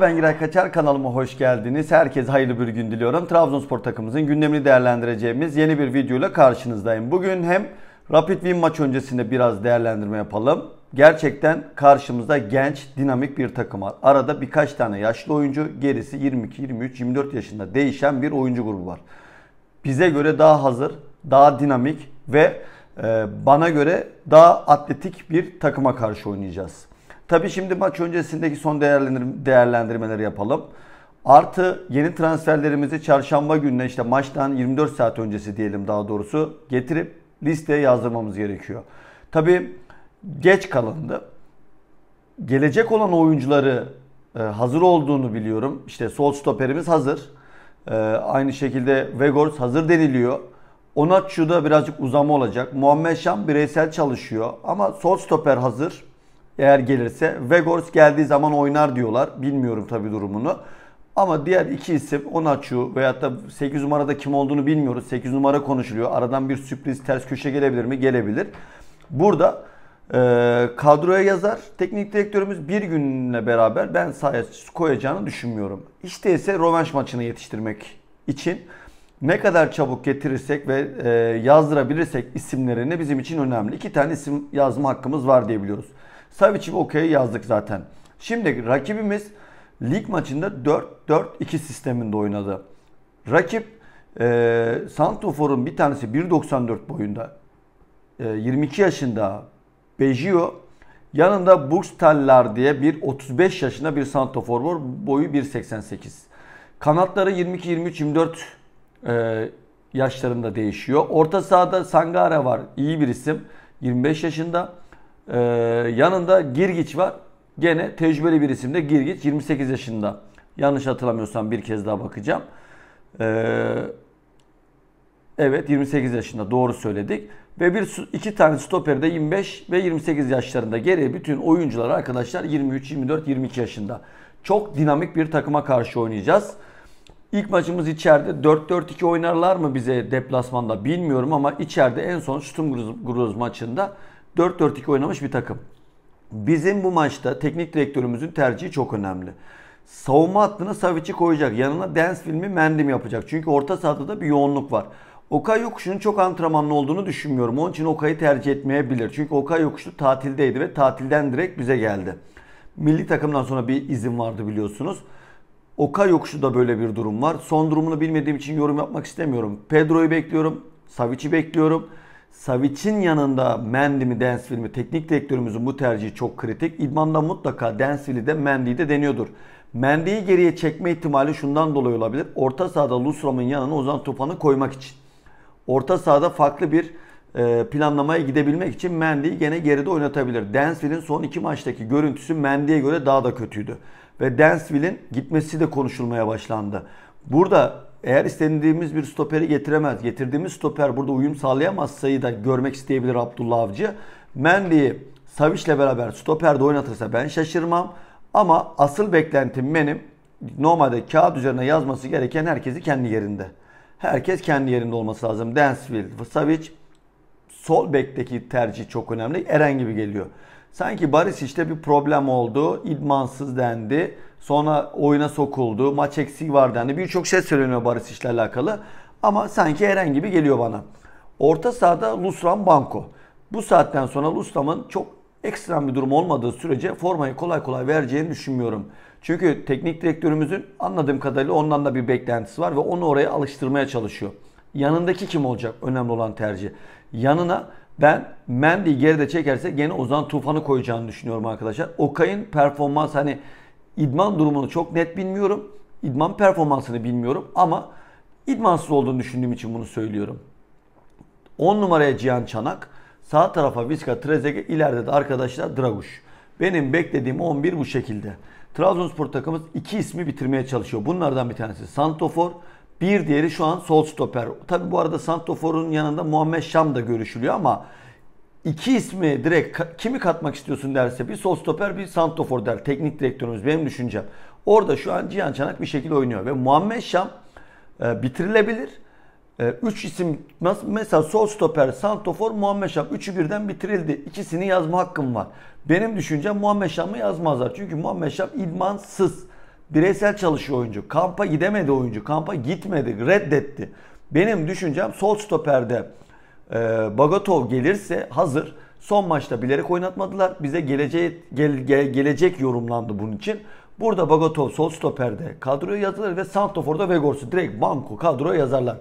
Ben Giray Kaçar kanalıma hoş geldiniz. Herkese hayırlı bir gün diliyorum. Trabzonspor takımımızın gündemini değerlendireceğimiz yeni bir videoyla karşınızdayım. Bugün hem Rapid Wien maç öncesinde biraz değerlendirme yapalım. Gerçekten karşımızda genç, dinamik bir takım var. Arada birkaç tane yaşlı oyuncu, gerisi 22, 23, 24 yaşında değişen bir oyuncu grubu var. Bize göre daha hazır, daha dinamik ve e, bana göre daha atletik bir takıma karşı oynayacağız. Tabi şimdi maç öncesindeki son değerlendirmeleri yapalım. Artı yeni transferlerimizi çarşamba gününe işte maçtan 24 saat öncesi diyelim daha doğrusu getirip listeye yazdırmamız gerekiyor. Tabi geç kalındı. Gelecek olan oyuncuları e, hazır olduğunu biliyorum. İşte sol stoperimiz hazır. E, aynı şekilde Vegors hazır deniliyor. Onatçu'da birazcık uzama olacak. Muhammed Şam bireysel çalışıyor ama sol stoper hazır eğer gelirse. Vegors geldiği zaman oynar diyorlar. Bilmiyorum tabi durumunu. Ama diğer iki isim Onaçu veyahut da 8 numarada kim olduğunu bilmiyoruz. 8 numara konuşuluyor. Aradan bir sürpriz ters köşe gelebilir mi? Gelebilir. Burada e, kadroya yazar. Teknik direktörümüz bir günle beraber ben sahaya koyacağını düşünmüyorum. İşte ise rövanş maçını yetiştirmek için ne kadar çabuk getirirsek ve e, yazdırabilirsek isimlerini bizim için önemli. İki tane isim yazma hakkımız var diyebiliyoruz. biliyoruz. Savic'i okey yazdık zaten. Şimdi rakibimiz lig maçında 4-4-2 sisteminde oynadı. Rakip e, Santofor'un bir tanesi 1.94 boyunda. E, 22 yaşında Bejio. Yanında Bursteller diye bir 35 yaşında bir Santofor var. Boyu 1.88. Kanatları 22-23-24 e, yaşlarında değişiyor. Orta sahada Sangare var. iyi bir isim. 25 yaşında. Ee, yanında Girgiç var. Gene tecrübeli bir isimde Girgiç 28 yaşında. Yanlış hatırlamıyorsam bir kez daha bakacağım. Ee, evet 28 yaşında doğru söyledik. Ve bir iki tane stoper de 25 ve 28 yaşlarında. Geriye bütün oyuncular arkadaşlar 23, 24, 22 yaşında. Çok dinamik bir takıma karşı oynayacağız. İlk maçımız içeride 4-4-2 oynarlar mı bize deplasmanda bilmiyorum ama içeride en son Sturm Gruz maçında 4-4-2 oynamış bir takım. Bizim bu maçta teknik direktörümüzün tercihi çok önemli. Savunma hattına Savic'i koyacak. Yanına dance filmi Mendim yapacak. Çünkü orta sahada da bir yoğunluk var. Okay Yokuş'un çok antrenmanlı olduğunu düşünmüyorum. Onun için Okay'ı tercih etmeyebilir. Çünkü Okay Yokuşlu tatildeydi ve tatilden direkt bize geldi. Milli takımdan sonra bir izin vardı biliyorsunuz. Okay Yokuş'u da böyle bir durum var. Son durumunu bilmediğim için yorum yapmak istemiyorum. Pedro'yu bekliyorum. Savic'i bekliyorum. Savic'in yanında Mendy mi Densville mi teknik direktörümüzün bu tercihi çok kritik. İdmanda mutlaka Densville'i de Mendy'yi de deniyordur. Mendy'yi geriye çekme ihtimali şundan dolayı olabilir. Orta sahada Lusram'ın yanına Ozan Tufan'ı koymak için. Orta sahada farklı bir e, planlamaya gidebilmek için Mendy'yi gene geride oynatabilir. Densville'in son iki maçtaki görüntüsü Mendy'ye göre daha da kötüydü. Ve Densville'in gitmesi de konuşulmaya başlandı. Burada eğer istediğimiz bir stoperi getiremez, getirdiğimiz stoper burada uyum sağlayamazsa da görmek isteyebilir Abdullah Avcı. Mendy'yi Savic'le beraber stoperde oynatırsa ben şaşırmam. Ama asıl beklentim benim normalde kağıt üzerine yazması gereken herkesi kendi yerinde. Herkes kendi yerinde olması lazım. Dansville, Savic, sol bekteki tercih çok önemli. Eren gibi geliyor. Sanki Baris işte bir problem oldu. İdmansız dendi. Sonra oyuna sokuldu. Maç eksik var dendi. Birçok şey söyleniyor Baris işle alakalı. Ama sanki Eren gibi geliyor bana. Orta sahada Lusram Banko. Bu saatten sonra Lusram'ın çok ekstrem bir durum olmadığı sürece formayı kolay kolay vereceğini düşünmüyorum. Çünkü teknik direktörümüzün anladığım kadarıyla ondan da bir beklentisi var ve onu oraya alıştırmaya çalışıyor. Yanındaki kim olacak önemli olan tercih. Yanına ben Mendy'yi geride çekerse gene Ozan Tufan'ı koyacağını düşünüyorum arkadaşlar. Okay'ın performans hani idman durumunu çok net bilmiyorum. İdman performansını bilmiyorum ama idmansız olduğunu düşündüğüm için bunu söylüyorum. 10 numaraya Cihan Çanak, sağ tarafa Vizca Trezeguet, ileride de arkadaşlar Draguş. Benim beklediğim 11 bu şekilde. Trabzonspor takımımız iki ismi bitirmeye çalışıyor. Bunlardan bir tanesi Santofor, bir diğeri şu an sol stoper. Tabi bu arada Santofor'un yanında Muhammed Şam da görüşülüyor ama iki ismi direkt kimi katmak istiyorsun derse bir sol stoper bir Santofor der. Teknik direktörümüz benim düşüncem. Orada şu an Cihan Çanak bir şekilde oynuyor ve Muhammed Şam e, bitirilebilir. E, üç isim mesela sol stoper, santofor, Muhammed Şam. Üçü birden bitirildi. İkisini yazma hakkım var. Benim düşüncem Muhammed Şam'ı yazmazlar. Çünkü Muhammed Şam idmansız. Bireysel çalışıyor oyuncu. Kampa gidemedi oyuncu. Kampa gitmedi. Reddetti. Benim düşüncem sol stoperde e, Bagatov gelirse hazır. Son maçta bilerek oynatmadılar. Bize gelecek, gel, gel, gelecek yorumlandı bunun için. Burada Bagatov sol stoperde kadroya yazılır ve Santofor'da Vegors'u direkt banko kadroya yazarlar.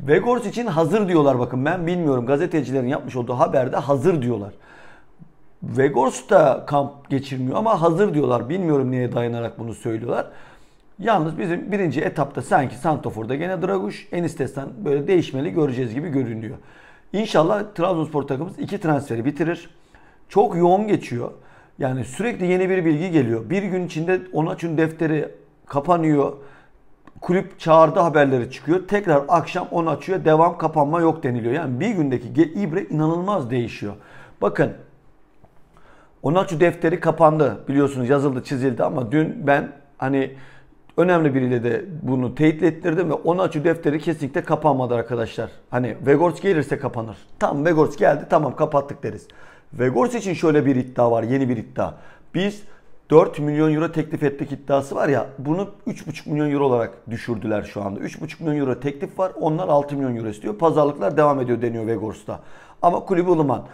Vegors için hazır diyorlar bakın ben bilmiyorum gazetecilerin yapmış olduğu haberde hazır diyorlar. Vegors da kamp geçirmiyor ama hazır diyorlar. Bilmiyorum niye dayanarak bunu söylüyorlar. Yalnız bizim birinci etapta sanki Santofor'da gene Draguş, Enis böyle değişmeli göreceğiz gibi görünüyor. İnşallah Trabzonspor takımımız iki transferi bitirir. Çok yoğun geçiyor. Yani sürekli yeni bir bilgi geliyor. Bir gün içinde onun için defteri kapanıyor. Kulüp çağırdı haberleri çıkıyor. Tekrar akşam onu açıyor. Devam kapanma yok deniliyor. Yani bir gündeki ibre inanılmaz değişiyor. Bakın Onaçu defteri kapandı biliyorsunuz yazıldı çizildi ama dün ben hani önemli biriyle de bunu teyit ettirdim ve Onaçu defteri kesinlikle kapanmadı arkadaşlar. Hani Vegors gelirse kapanır. Tam Vegors geldi tamam kapattık deriz. Vegors için şöyle bir iddia var yeni bir iddia. Biz 4 milyon euro teklif ettik iddiası var ya bunu 3,5 milyon euro olarak düşürdüler şu anda. 3,5 milyon euro teklif var onlar 6 milyon euro istiyor. Pazarlıklar devam ediyor deniyor Vegors'ta. Ama kulübü ılıman.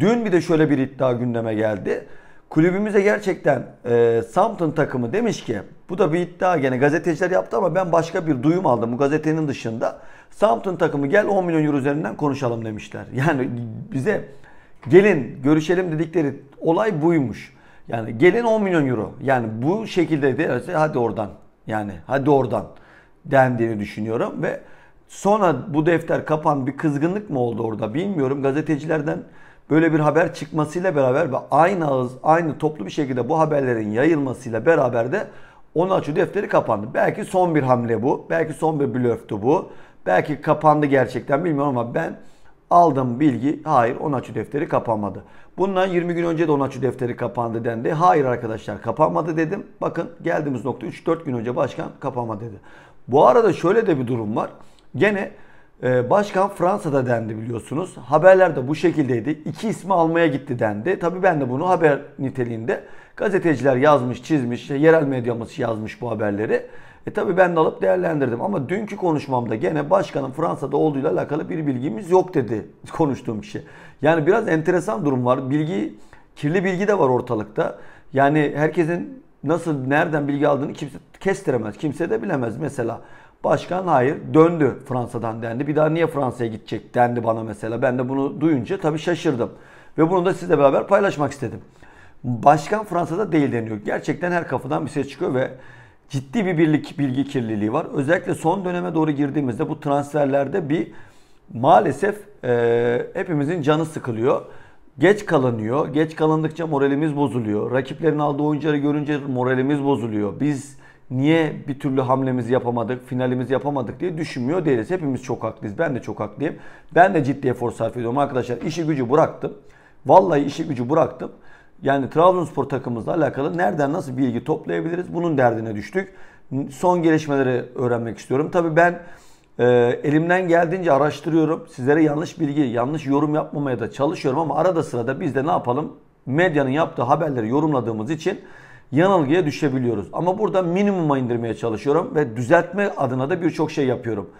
Dün bir de şöyle bir iddia gündeme geldi. Kulübümüze gerçekten e, Samtın takımı demiş ki bu da bir iddia gene gazeteciler yaptı ama ben başka bir duyum aldım bu gazetenin dışında. Samtın takımı gel 10 milyon euro üzerinden konuşalım demişler. Yani bize gelin görüşelim dedikleri olay buymuş. Yani gelin 10 milyon euro. Yani bu şekilde de hadi oradan. Yani hadi oradan dendiğini düşünüyorum ve sonra bu defter kapan bir kızgınlık mı oldu orada bilmiyorum. Gazetecilerden böyle bir haber çıkmasıyla beraber ve aynı ağız, aynı toplu bir şekilde bu haberlerin yayılmasıyla beraber de onun açı defteri kapandı. Belki son bir hamle bu. Belki son bir blöftü bu. Belki kapandı gerçekten bilmiyorum ama ben aldığım bilgi hayır Onaçu defteri kapanmadı. Bundan 20 gün önce de Onaçu defteri kapandı dendi. Hayır arkadaşlar kapanmadı dedim. Bakın geldiğimiz nokta 3-4 gün önce başkan kapanma dedi. Bu arada şöyle de bir durum var. Gene ee, başkan Fransa'da dendi biliyorsunuz. Haberler de bu şekildeydi. İki ismi almaya gitti dendi. tabi ben de bunu haber niteliğinde gazeteciler yazmış, çizmiş, yerel medyamız yazmış bu haberleri. E tabii ben de alıp değerlendirdim ama dünkü konuşmamda gene başkanın Fransa'da olduğuyla alakalı bir bilgimiz yok dedi konuştuğum kişi. Yani biraz enteresan durum var. Bilgi, kirli bilgi de var ortalıkta. Yani herkesin nasıl, nereden bilgi aldığını kimse kestiremez. Kimse de bilemez. Mesela Başkan hayır döndü Fransa'dan dendi. Bir daha niye Fransa'ya gidecek dendi bana mesela. Ben de bunu duyunca tabii şaşırdım. Ve bunu da sizle beraber paylaşmak istedim. Başkan Fransa'da değil deniyor. Gerçekten her kafadan bir ses çıkıyor ve ciddi bir birlik bilgi kirliliği var. Özellikle son döneme doğru girdiğimizde bu transferlerde bir maalesef e, hepimizin canı sıkılıyor. Geç kalınıyor. Geç kalındıkça moralimiz bozuluyor. Rakiplerin aldığı oyuncuları görünce moralimiz bozuluyor. Biz niye bir türlü hamlemizi yapamadık, finalimizi yapamadık diye düşünmüyor değiliz. Hepimiz çok haklıyız. Ben de çok haklıyım. Ben de ciddi efor sarf ediyorum arkadaşlar. İşi gücü bıraktım. Vallahi işi gücü bıraktım. Yani Trabzonspor takımımızla alakalı nereden nasıl bilgi toplayabiliriz? Bunun derdine düştük. Son gelişmeleri öğrenmek istiyorum. Tabii ben e, elimden geldiğince araştırıyorum. Sizlere yanlış bilgi, yanlış yorum yapmamaya da çalışıyorum ama arada sırada biz de ne yapalım? Medyanın yaptığı haberleri yorumladığımız için yanılgıya düşebiliyoruz. Ama burada minimuma indirmeye çalışıyorum ve düzeltme adına da birçok şey yapıyorum.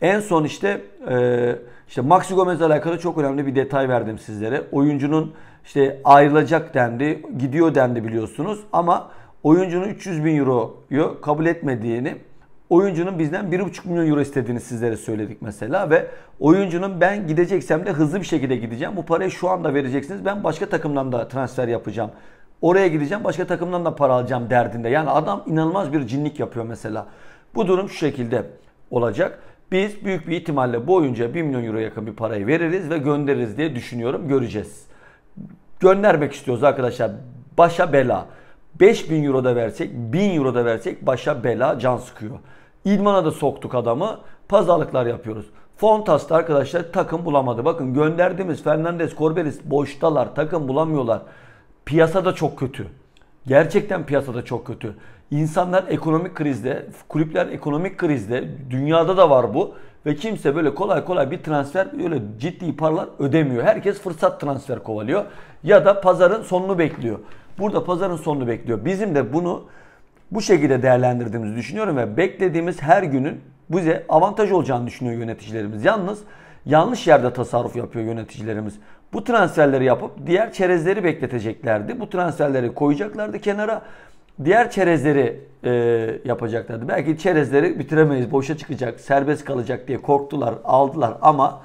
En son işte e, işte Maxi Gomez'le alakalı çok önemli bir detay verdim sizlere. Oyuncunun işte ayrılacak dendi, gidiyor dendi biliyorsunuz ama oyuncunun 300 bin euroyu kabul etmediğini, oyuncunun bizden 1,5 milyon euro istediğini sizlere söyledik mesela ve oyuncunun ben gideceksem de hızlı bir şekilde gideceğim. Bu parayı şu anda vereceksiniz. Ben başka takımdan da transfer yapacağım Oraya gideceğim başka takımdan da para alacağım derdinde. Yani adam inanılmaz bir cinlik yapıyor mesela. Bu durum şu şekilde olacak. Biz büyük bir ihtimalle bu oyuncuya 1 milyon euro yakın bir parayı veririz ve göndeririz diye düşünüyorum. Göreceğiz. Göndermek istiyoruz arkadaşlar. Başa bela. 5000 euro da versek, 1000 euro da versek başa bela can sıkıyor. İdmana da soktuk adamı. Pazarlıklar yapıyoruz. Fontas'ta arkadaşlar takım bulamadı. Bakın gönderdiğimiz Fernandez, Corberis boştalar. Takım bulamıyorlar. Piyasa da çok kötü. Gerçekten piyasada çok kötü. İnsanlar ekonomik krizde, kulüpler ekonomik krizde, dünyada da var bu. Ve kimse böyle kolay kolay bir transfer öyle ciddi paralar ödemiyor. Herkes fırsat transfer kovalıyor ya da pazarın sonunu bekliyor. Burada pazarın sonunu bekliyor. Bizim de bunu bu şekilde değerlendirdiğimizi düşünüyorum ve beklediğimiz her günün bize avantaj olacağını düşünüyor yöneticilerimiz. Yalnız yanlış yerde tasarruf yapıyor yöneticilerimiz. Bu transferleri yapıp diğer çerezleri bekleteceklerdi. Bu transferleri koyacaklardı kenara. Diğer çerezleri e, yapacaklardı. Belki çerezleri bitiremeyiz, boşa çıkacak, serbest kalacak diye korktular, aldılar ama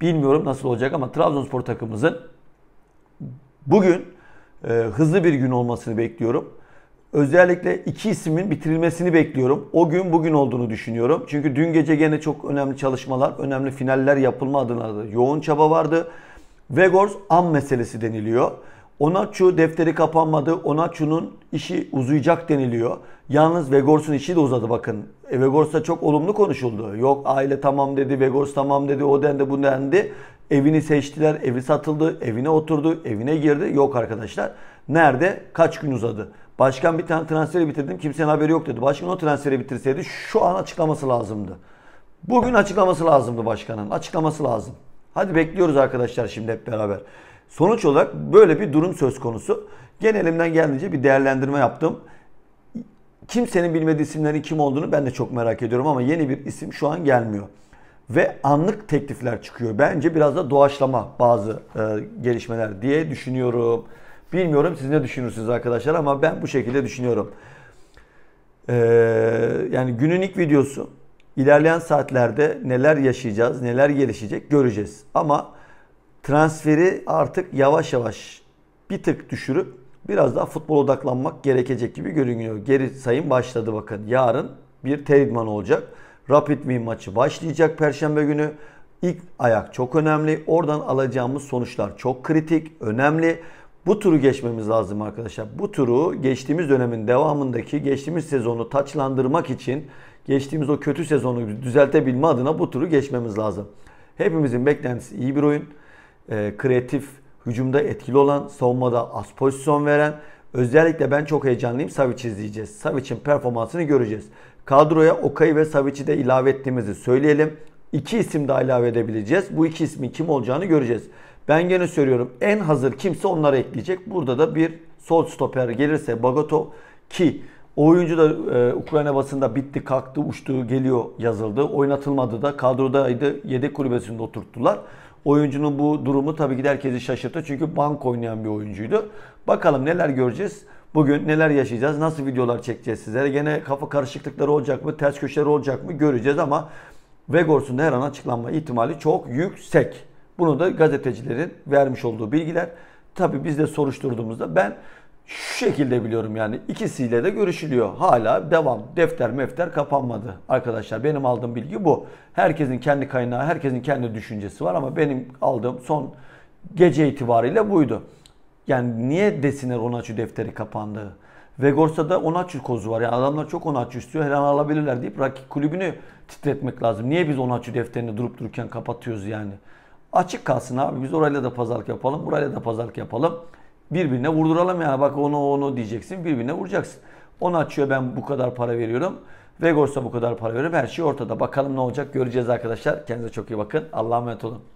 bilmiyorum nasıl olacak ama Trabzonspor takımımızın bugün e, hızlı bir gün olmasını bekliyorum. Özellikle iki ismin bitirilmesini bekliyorum. O gün bugün olduğunu düşünüyorum. Çünkü dün gece gene çok önemli çalışmalar, önemli finaller yapılma adına da yoğun çaba vardı. Vegors an meselesi deniliyor. Onaçu defteri kapanmadı. Onaçu'nun işi uzayacak deniliyor. Yalnız Vegors'un işi de uzadı bakın. E, Vegors'ta çok olumlu konuşuldu. Yok aile tamam dedi, Vegors tamam dedi, o dendi bu dendi. Evini seçtiler, evi satıldı, evine oturdu, evine girdi. Yok arkadaşlar. Nerede? Kaç gün uzadı? Başkan bir tane transferi bitirdim, kimsenin haberi yok dedi. Başkan o transferi bitirseydi şu an açıklaması lazımdı. Bugün açıklaması lazımdı başkanın. Açıklaması lazım. Hadi bekliyoruz arkadaşlar şimdi hep beraber. Sonuç olarak böyle bir durum söz konusu. Genelimden geldiğince bir değerlendirme yaptım. Kimsenin bilmediği isimlerin kim olduğunu ben de çok merak ediyorum ama yeni bir isim şu an gelmiyor. Ve anlık teklifler çıkıyor. Bence biraz da doğaçlama bazı e, gelişmeler diye düşünüyorum. Bilmiyorum siz ne düşünürsünüz arkadaşlar ama ben bu şekilde düşünüyorum. Ee, yani günün ilk videosu İlerleyen saatlerde neler yaşayacağız, neler gelişecek göreceğiz. Ama transferi artık yavaş yavaş bir tık düşürüp biraz daha futbol odaklanmak gerekecek gibi görünüyor. Geri sayım başladı bakın. Yarın bir Teridman olacak. Rapid Wien maçı başlayacak Perşembe günü. İlk ayak çok önemli. Oradan alacağımız sonuçlar çok kritik, önemli. Bu turu geçmemiz lazım arkadaşlar. Bu turu geçtiğimiz dönemin devamındaki geçtiğimiz sezonu taçlandırmak için geçtiğimiz o kötü sezonu düzeltebilme adına bu turu geçmemiz lazım. Hepimizin beklentisi iyi bir oyun. E, kreatif, hücumda etkili olan, savunmada az pozisyon veren. Özellikle ben çok heyecanlıyım. Savic'i izleyeceğiz. Savic'in performansını göreceğiz. Kadroya Okay ve Savic'i de ilave ettiğimizi söyleyelim. İki isim daha ilave edebileceğiz. Bu iki ismin kim olacağını göreceğiz. Ben gene söylüyorum en hazır kimse onları ekleyecek. Burada da bir sol stoper gelirse Bagatov ki o oyuncu da e, Ukrayna basında bitti, kalktı, uçtu, geliyor yazıldı. Oynatılmadı da kadrodaydı, yedek kulübesinde oturttular. Oyuncunun bu durumu tabii ki de herkesi şaşırttı. Çünkü bank oynayan bir oyuncuydu. Bakalım neler göreceğiz. Bugün neler yaşayacağız, nasıl videolar çekeceğiz sizlere. Gene kafa karışıklıkları olacak mı, ters köşeler olacak mı göreceğiz ama Vegors'un her an açıklanma ihtimali çok yüksek. Bunu da gazetecilerin vermiş olduğu bilgiler. Tabii biz de soruşturduğumuzda ben şu şekilde biliyorum yani ikisiyle de görüşülüyor. Hala devam. Defter mefter kapanmadı. Arkadaşlar benim aldığım bilgi bu. Herkesin kendi kaynağı, herkesin kendi düşüncesi var ama benim aldığım son gece itibariyle buydu. Yani niye desinler Onaçu defteri kapandı? da Onaçu kozu var. Yani adamlar çok Onaçu istiyor. Her an alabilirler deyip rakip kulübünü titretmek lazım. Niye biz Onaçu defterini durup dururken kapatıyoruz yani? Açık kalsın abi. Biz orayla da pazarlık yapalım. Burayla da pazarlık yapalım. Birbirine vurduralım yani bak onu onu diyeceksin birbirine vuracaksın. Onu açıyor ben bu kadar para veriyorum. Vegors'a bu kadar para veriyorum. Her şey ortada. Bakalım ne olacak göreceğiz arkadaşlar. Kendinize çok iyi bakın. Allah'a emanet olun.